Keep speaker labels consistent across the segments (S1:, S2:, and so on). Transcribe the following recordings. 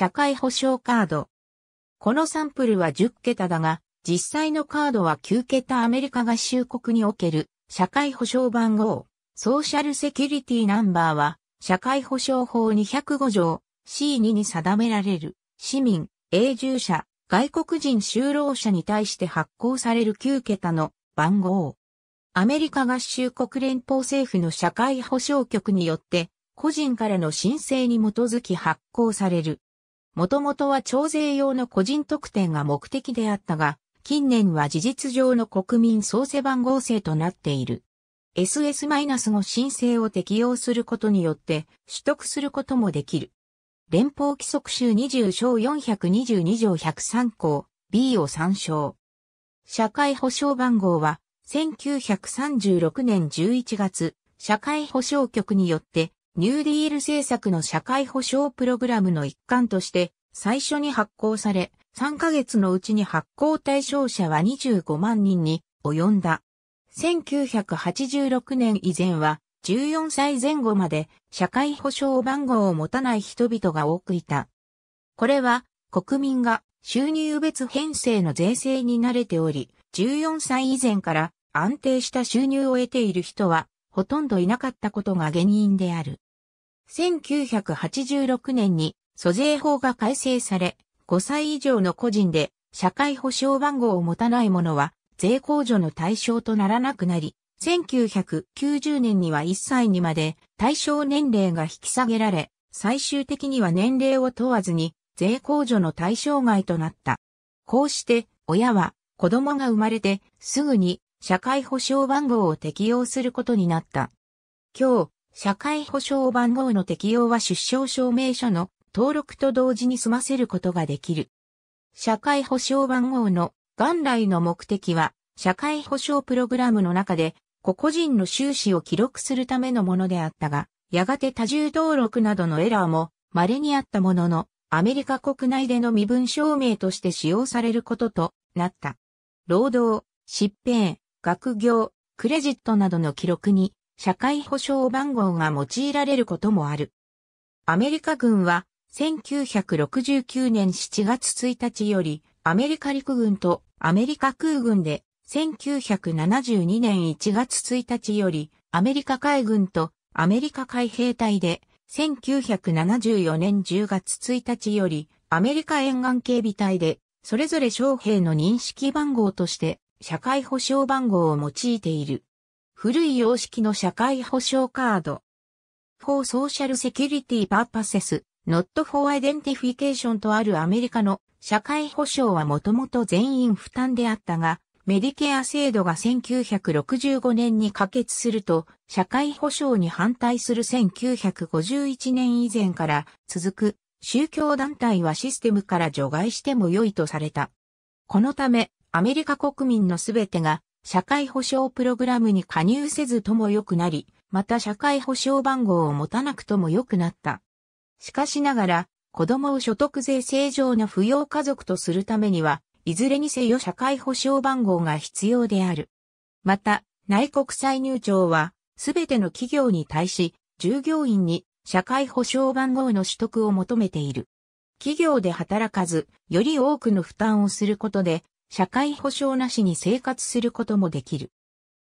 S1: 社会保障カード。このサンプルは10桁だが、実際のカードは9桁アメリカ合衆国における社会保障番号。ソーシャルセキュリティナンバーは、社会保障法205条 C2 に定められる、市民、永住者、外国人就労者に対して発行される9桁の番号。アメリカ合衆国連邦政府の社会保障局によって、個人からの申請に基づき発行されるもともとは徴税用の個人特典が目的であったが、近年は事実上の国民創世番号制となっている。SS- の申請を適用することによって取得することもできる。連邦規則集20章422条103項 B を参照。社会保障番号は1936年11月、社会保障局によってニューディール政策の社会保障プログラムの一環として最初に発行され、3ヶ月のうちに発行対象者は25万人に及んだ。1986年以前は14歳前後まで社会保障番号を持たない人々が多くいた。これは国民が収入別編成の税制に慣れており、14歳以前から安定した収入を得ている人はほとんどいなかったことが原因である。1986年に租税法が改正され、5歳以上の個人で社会保障番号を持たない者は税控除の対象とならなくなり、1990年には1歳にまで対象年齢が引き下げられ、最終的には年齢を問わずに税控除の対象外となった。こうして親は子供が生まれてすぐに社会保障番号を適用することになった。今日、社会保障番号の適用は出生証明書の登録と同時に済ませることができる。社会保障番号の元来の目的は、社会保障プログラムの中で、個々人の収支を記録するためのものであったが、やがて多重登録などのエラーも稀にあったものの、アメリカ国内での身分証明として使用されることとなった。労働、疾病、学業、クレジットなどの記録に社会保障番号が用いられることもある。アメリカ軍は1969年7月1日よりアメリカ陸軍とアメリカ空軍で1972年1月1日よりアメリカ海軍とアメリカ海兵隊で1974年10月1日よりアメリカ沿岸警備隊でそれぞれ将兵の認識番号として社会保障番号を用いている。古い様式の社会保障カード。for social security purposes, not for identification とあるアメリカの社会保障はもともと全員負担であったが、メディケア制度が1965年に可決すると、社会保障に反対する1951年以前から続く宗教団体はシステムから除外しても良いとされた。このため、アメリカ国民のすべてが社会保障プログラムに加入せずとも良くなり、また社会保障番号を持たなくとも良くなった。しかしながら、子供を所得税正常な扶養家族とするためには、いずれにせよ社会保障番号が必要である。また、内国歳入庁は、すべての企業に対し、従業員に社会保障番号の取得を求めている。企業で働かず、より多くの負担をすることで、社会保障なしに生活することもできる。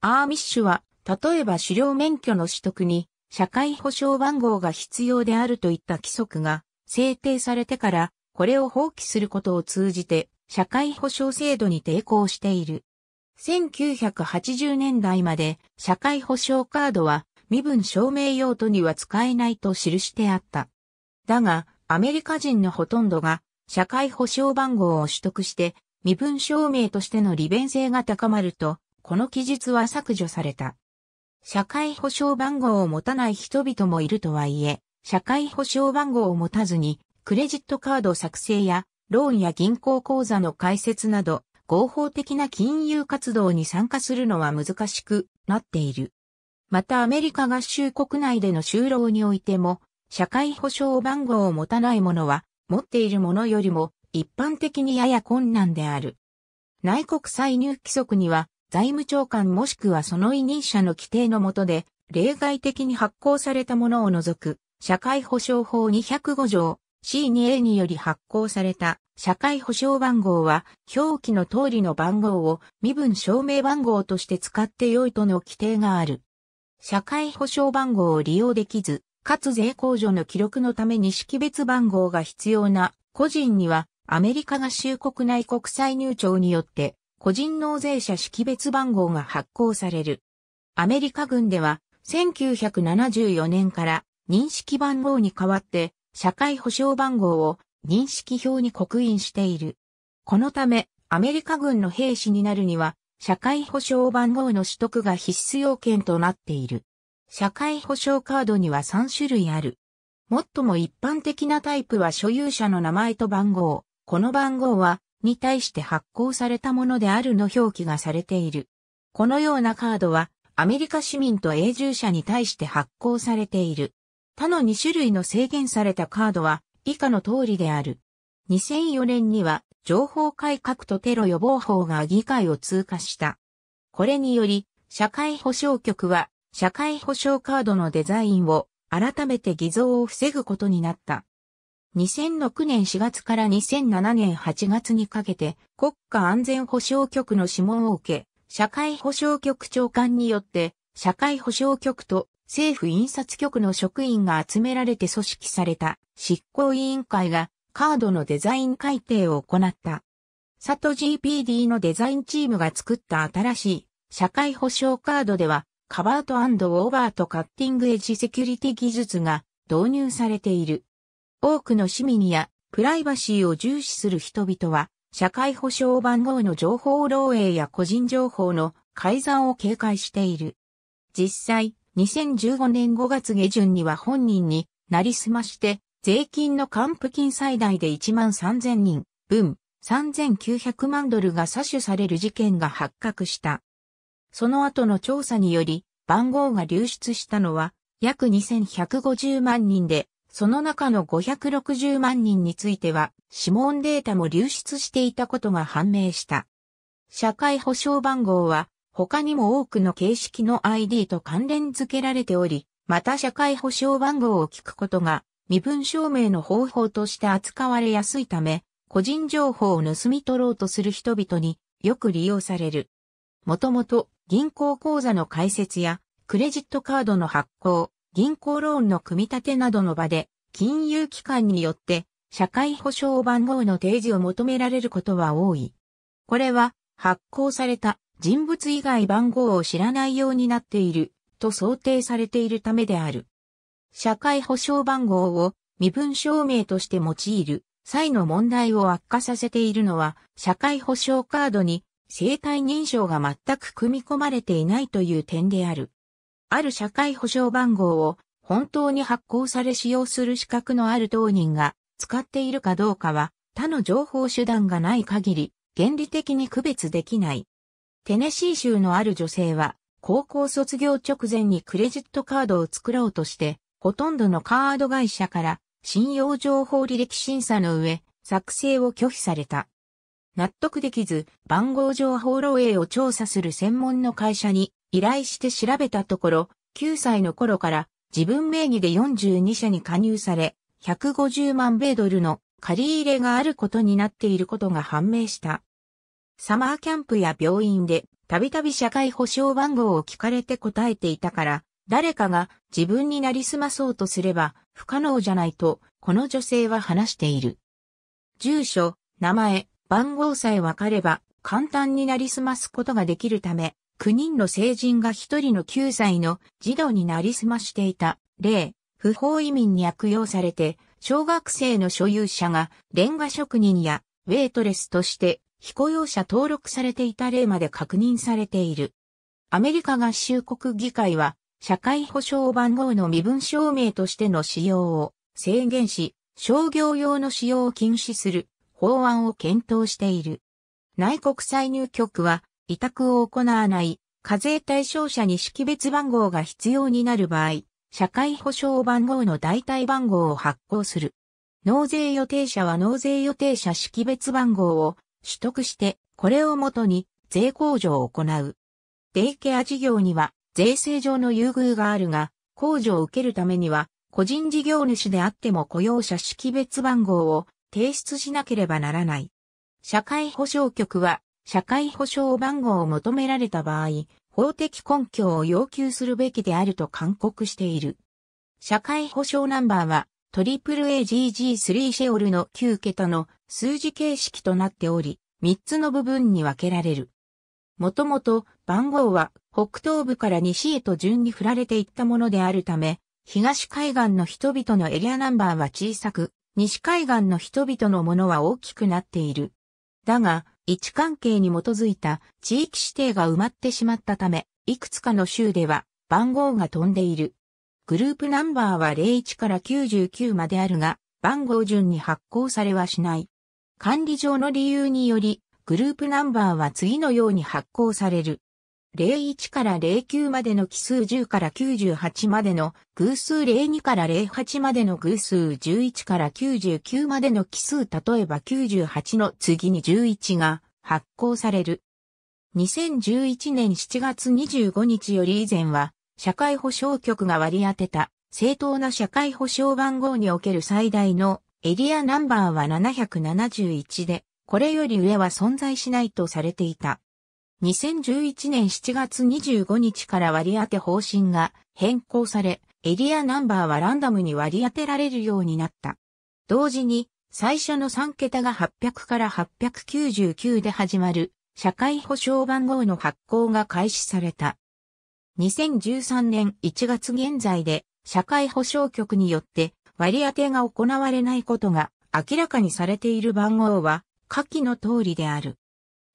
S1: アーミッシュは、例えば狩猟免許の取得に、社会保障番号が必要であるといった規則が制定されてから、これを放棄することを通じて、社会保障制度に抵抗している。1980年代まで社会保障カードは身分証明用途には使えないと記してあった。だが、アメリカ人のほとんどが社会保障番号を取得して身分証明としての利便性が高まると、この記述は削除された。社会保障番号を持たない人々もいるとはいえ、社会保障番号を持たずに、クレジットカード作成や、ローンや銀行口座の開設など、合法的な金融活動に参加するのは難しくなっている。またアメリカ合衆国内での就労においても、社会保障番号を持たない者は、持っている者よりも一般的にやや困難である。内国歳入規則には、財務長官もしくはその委任者の規定のもとで、例外的に発行されたものを除く、社会保障法205条 C2A により発行された社会保障番号は表記の通りの番号を身分証明番号として使って良いとの規定がある。社会保障番号を利用できず、かつ税控除の記録のために識別番号が必要な個人にはアメリカ合衆国内国際入庁によって、個人納税者識別番号が発行される。アメリカ軍では、1974年から認識番号に代わって、社会保障番号を認識表に刻印している。このため、アメリカ軍の兵士になるには、社会保障番号の取得が必須要件となっている。社会保障カードには3種類ある。最も一般的なタイプは所有者の名前と番号。この番号は、に対して発行されたものであるの表記がされている。このようなカードは、アメリカ市民と永住者に対して発行されている。他の2種類の制限されたカードは、以下の通りである。2004年には、情報改革とテロ予防法が議会を通過した。これにより、社会保障局は、社会保障カードのデザインを改めて偽造を防ぐことになった。2006年4月から2007年8月にかけて国家安全保障局の諮問を受け、社会保障局長官によって社会保障局と政府印刷局の職員が集められて組織された執行委員会がカードのデザイン改定を行った。サト GPD のデザインチームが作った新しい社会保障カードではカバートオーバーとカッティングエッジセキュリティ技術が導入されている。多くの市民やプライバシーを重視する人々は、社会保障番号の情報漏洩や個人情報の改ざんを警戒している。実際、2015年5月下旬には本人になりすまして、税金の還付金最大で1万3000人分3900万ドルが詐取される事件が発覚した。その後の調査により、番号が流出したのは約2150万人で、その中の560万人については、指紋データも流出していたことが判明した。社会保障番号は、他にも多くの形式の ID と関連付けられており、また社会保障番号を聞くことが、身分証明の方法として扱われやすいため、個人情報を盗み取ろうとする人々によく利用される。もともと銀行口座の開設やクレジットカードの発行、銀行ローンの組み立てなどの場で、金融機関によって、社会保障番号の提示を求められることは多い。これは、発行された人物以外番号を知らないようになっていると想定されているためである。社会保障番号を身分証明として用いる際の問題を悪化させているのは、社会保障カードに生体認証が全く組み込まれていないという点である。ある社会保障番号を本当に発行され使用する資格のある当人が使っているかどうかは他の情報手段がない限り原理的に区別できない。テネシー州のある女性は高校卒業直前にクレジットカードを作ろうとしてほとんどのカード会社から信用情報履歴審査の上作成を拒否された。納得できず番号情報漏洩を調査する専門の会社に依頼して調べたところ、9歳の頃から自分名義で42社に加入され、150万米ドルの借り入れがあることになっていることが判明した。サマーキャンプや病院でたびたび社会保障番号を聞かれて答えていたから、誰かが自分になりすまそうとすれば不可能じゃないと、この女性は話している。住所、名前、番号さえわかれば簡単になりすますことができるため、9人の成人が1人の9歳の児童になりすましていた例、不法移民に悪用されて、小学生の所有者がレンガ職人やウェイトレスとして非雇用者登録されていた例まで確認されている。アメリカ合衆国議会は社会保障番号の身分証明としての使用を制限し、商業用の使用を禁止する法案を検討している。内国歳入局は委託を行わない、課税対象者に識別番号が必要になる場合、社会保障番号の代替番号を発行する。納税予定者は納税予定者識別番号を取得して、これをもとに税控除を行う。デイケア事業には税制上の優遇があるが、控除を受けるためには、個人事業主であっても雇用者識別番号を提出しなければならない。社会保障局は社会保障番号を求められた場合、法的根拠を要求するべきであると勧告している。社会保障ナンバーは AAAGG3 シェオルの9桁の数字形式となっており、3つの部分に分けられる。もともと番号は北東部から西へと順に振られていったものであるため、東海岸の人々のエリアナンバーは小さく、西海岸の人々のものは大きくなっている。だが、位置関係に基づいた地域指定が埋まってしまったため、いくつかの州では番号が飛んでいる。グループナンバーは01から99まであるが、番号順に発行されはしない。管理上の理由により、グループナンバーは次のように発行される。01から09までの奇数10から98までの偶数02から08までの偶数11から99までの奇数例えば98の次に11が発行される。2011年7月25日より以前は社会保障局が割り当てた正当な社会保障番号における最大のエリアナンバーは771で、これより上は存在しないとされていた。2011年7月25日から割り当て方針が変更され、エリアナンバーはランダムに割り当てられるようになった。同時に、最初の3桁が800から899で始まる、社会保障番号の発行が開始された。2013年1月現在で、社会保障局によって割り当てが行われないことが明らかにされている番号は、下記の通りである。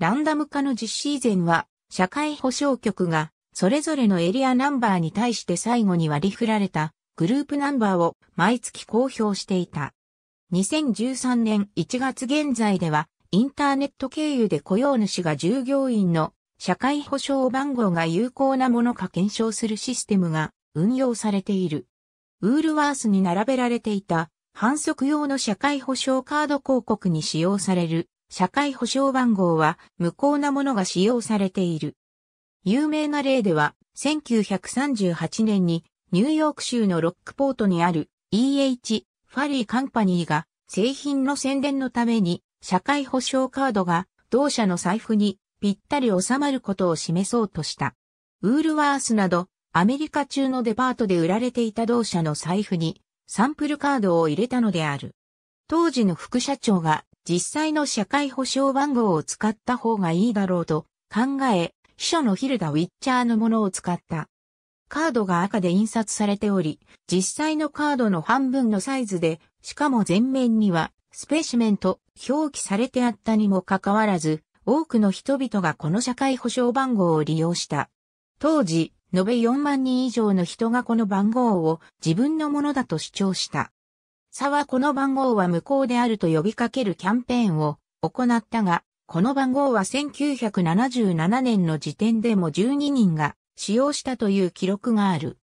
S1: ランダム化の実施以前は、社会保障局が、それぞれのエリアナンバーに対して最後に割り振られたグループナンバーを毎月公表していた。2013年1月現在では、インターネット経由で雇用主が従業員の社会保障番号が有効なものか検証するシステムが運用されている。ウールワースに並べられていた反則用の社会保障カード広告に使用される社会保障番号は無効なものが使用されている。有名な例では、1938年にニューヨーク州のロックポートにある EH ファリーカンパニーが製品の宣伝のために社会保障カードが同社の財布にぴったり収まることを示そうとした。ウールワースなどアメリカ中のデパートで売られていた同社の財布にサンプルカードを入れたのである。当時の副社長が実際の社会保障番号を使った方がいいだろうと考え、秘書のヒルダ・ウィッチャーのものを使った。カードが赤で印刷されており、実際のカードの半分のサイズで、しかも前面には、スペシメント表記されてあったにもかかわらず、多くの人々がこの社会保障番号を利用した。当時、延べ4万人以上の人がこの番号を自分のものだと主張した。さはこの番号は無効であると呼びかけるキャンペーンを行ったが、この番号は1977年の時点でも12人が使用したという記録がある。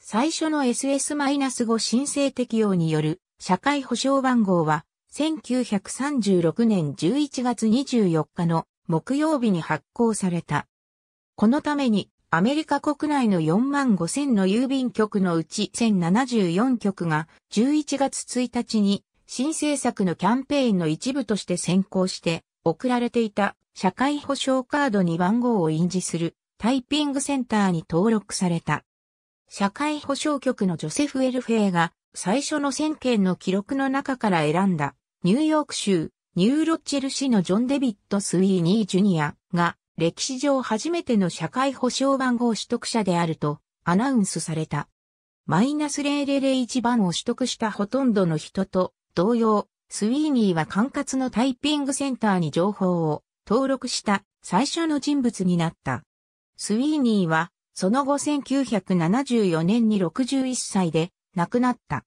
S1: 最初の SS-5 申請適用による社会保障番号は1936年11月24日の木曜日に発行された。このためにアメリカ国内の4万5000の郵便局のうち1074局が11月1日に新政策のキャンペーンの一部として先行して送られていた社会保障カードに番号を印字するタイピングセンターに登録された。社会保障局のジョセフ・エルフェイが最初の1000件の記録の中から選んだニューヨーク州ニューロッチェル市のジョン・デビット・スイーニー・ジュニアが歴史上初めての社会保障番号取得者であるとアナウンスされた。マイナス0001番を取得したほとんどの人と同様、スウィーニーは管轄のタイピングセンターに情報を登録した最初の人物になった。スウィーニーはその後1974年に61歳で亡くなった。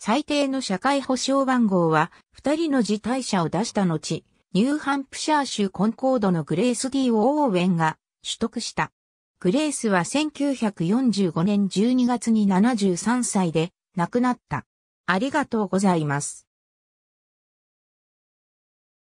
S1: 最低の社会保障番号は2人の辞退者を出した後、ニューハンプシャー州コンコードのグレース D をオーウェンが取得した。グレースは1945年12月に73歳で亡くなった。ありがとうございます。